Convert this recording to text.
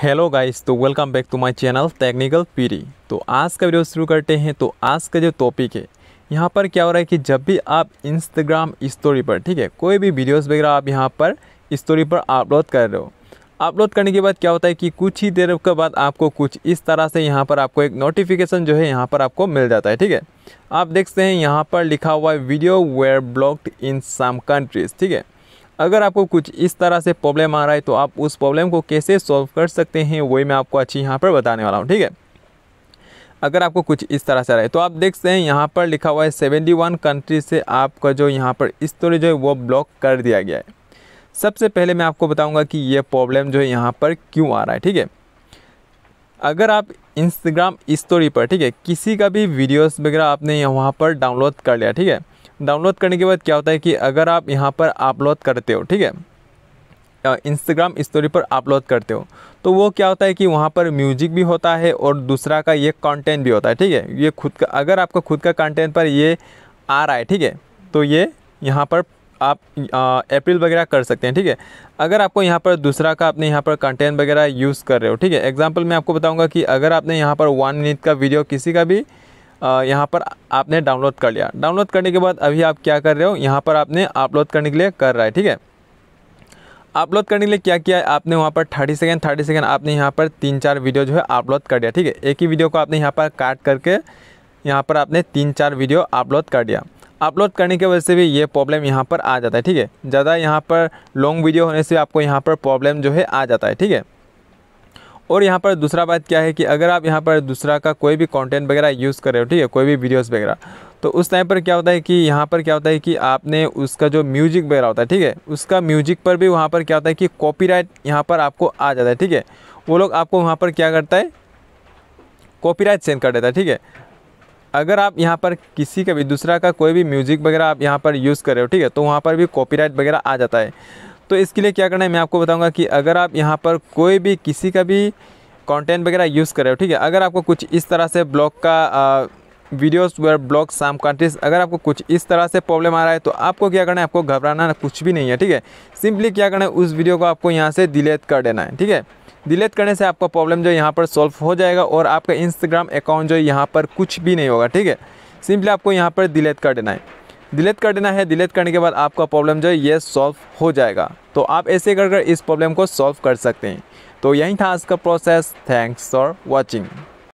hello guys तो welcome back to my channel technical पीरी तो आज का वीडियो शुरू करते हैं तो आज का जो टॉपिक है यहाँ पर क्या हो रहा है कि जब भी आप इंस्टाग्राम स्टोरी पर ठीक है कोई भी वीडियोस वगैरह आप यहाँ पर स्टोरी पर अपलोड कर रहे हो अपलोड करने के बाद क्या होता है कि कुछ ही देर के बाद आपको कुछ इस तरह से यहाँ पर आपको एक नोटिफिकेशन जो है यहाँ पर आपको मिल जाता है ठीक है आप देखते हैं यहाँ पर लिखा हुआ है video were blocked in some countries ठीक है अगर आपको कुछ इस तरह से प्रॉब्लम आ रहा है तो आप उस प्रॉब्लम को कैसे सॉल्व कर सकते हैं वही मैं आपको अच्छी यहाँ पर बताने वाला हूँ ठीक है अगर आपको कुछ इस तरह से आ रहा है तो आप देख सकते हैं यहाँ पर लिखा हुआ है सेवेंटी वन कंट्री से आपका जो यहाँ पर स्टोरेज है वो ब्लॉक कर दिया गया है सबसे पहले मैं आपको बताऊँगा कि ये प्रॉब्लम जो है यहाँ पर क्यों आ रहा है ठीक है अगर आप इंस्टाग्राम स्टोरी पर ठीक है किसी का भी वीडियोस वगैरह आपने वहाँ पर डाउनलोड कर लिया ठीक है डाउनलोड करने के बाद क्या होता है कि अगर आप यहाँ पर अपलोड करते हो ठीक है इंस्टाग्राम स्टोरी पर अपलोड करते हो तो वो क्या होता है कि वहाँ पर म्यूजिक भी होता है और दूसरा का ये कंटेंट भी होता है ठीक है ये खुद का अगर आपका खुद का कंटेंट पर ये आ रहा है ठीक है तो ये यहाँ पर आप अप्रैल वगैरह कर सकते हैं ठीक है अगर आपको यहाँ पर दूसरा का आपने यहाँ पर कंटेंट वगैरह यूज़ कर रहे हो ठीक है एग्जाम्पल मैं आपको बताऊँगा कि अगर आपने यहाँ पर वन मिनट का वीडियो किसी का भी यहाँ पर आपने डाउनलोड कर लिया डाउनलोड करने के बाद अभी आप क्या कर रहे हो यहाँ पर आपने अपलोड करने के लिए कर रहा है ठीक है अपलोड करने के लिए क्या किया है आपने वहाँ पर थर्टी सेकेंड थर्टी सेकेंड आपने यहाँ पर तीन चार वीडियो जो है अपलोड कर दिया ठीक है एक ही वीडियो को आपने यहाँ पर काट करके यहाँ पर आपने तीन चार वीडियो अपलोड कर दिया अपलोड करने की वजह से भी ये प्रॉब्लम यहाँ पर आ जाता है ठीक है ज़्यादा यहाँ पर लॉन्ग वीडियो होने से आपको यहाँ पर प्रॉब्लम जो है आ जाता है ठीक है और यहाँ पर दूसरा बात क्या है कि अगर आप यहाँ पर दूसरा का कोई भी कंटेंट वगैरह यूज़ कर रहे हो ठीक है कोई भी वीडियोस वगैरह तो उस टाइम पर क्या होता है कि यहाँ पर क्या होता है कि आपने उसका जो म्यूजिक वगैरह होता है ठीक है उसका म्यूजिक पर भी वहाँ पर क्या होता है कि कॉपी यहाँ पर आपको आ जाता है ठीक है वो लोग आपको वहाँ पर क्या करता है कॉपी सेंड कर देता है ठीक है अगर आप यहाँ पर किसी का भी दूसरा का कोई भी म्यूज़िक वगैरह आप यहाँ पर यूज़ कर रहे हो ठीक है तो वहाँ पर भी कॉपीराइट वगैरह आ जाता है तो इसके लिए क्या करना है मैं आपको बताऊंगा कि अगर आप यहाँ पर कोई भी किसी का भी कंटेंट वगैरह यूज़ कर रहे हो ठीक है अगर आपको कुछ इस तरह से ब्लॉग का videos were blocked some countries अगर आपको कुछ इस तरह से प्रॉब्लम आ रहा है तो आपको क्या करना है आपको घबराना कुछ भी नहीं है ठीक है सिंपली क्या करना है उस वीडियो को आपको यहाँ से डिलेट कर देना है ठीक है डिलीट करने से आपका प्रॉब्लम जो यहाँ पर सॉल्व हो जाएगा और आपका इंस्टाग्राम अकाउंट जो यहाँ पर कुछ भी नहीं होगा ठीक है सिंपली आपको यहाँ पर डिलीट कर देना है डिलीट कर देना है डिलीट करने के बाद आपका प्रॉब्लम जो है ये सॉल्व हो जाएगा तो आप ऐसे कर कर इस प्रॉब्लम को सॉल्व कर सकते हैं तो यही था आज का प्रोसेस थैंक्स फॉर वॉचिंग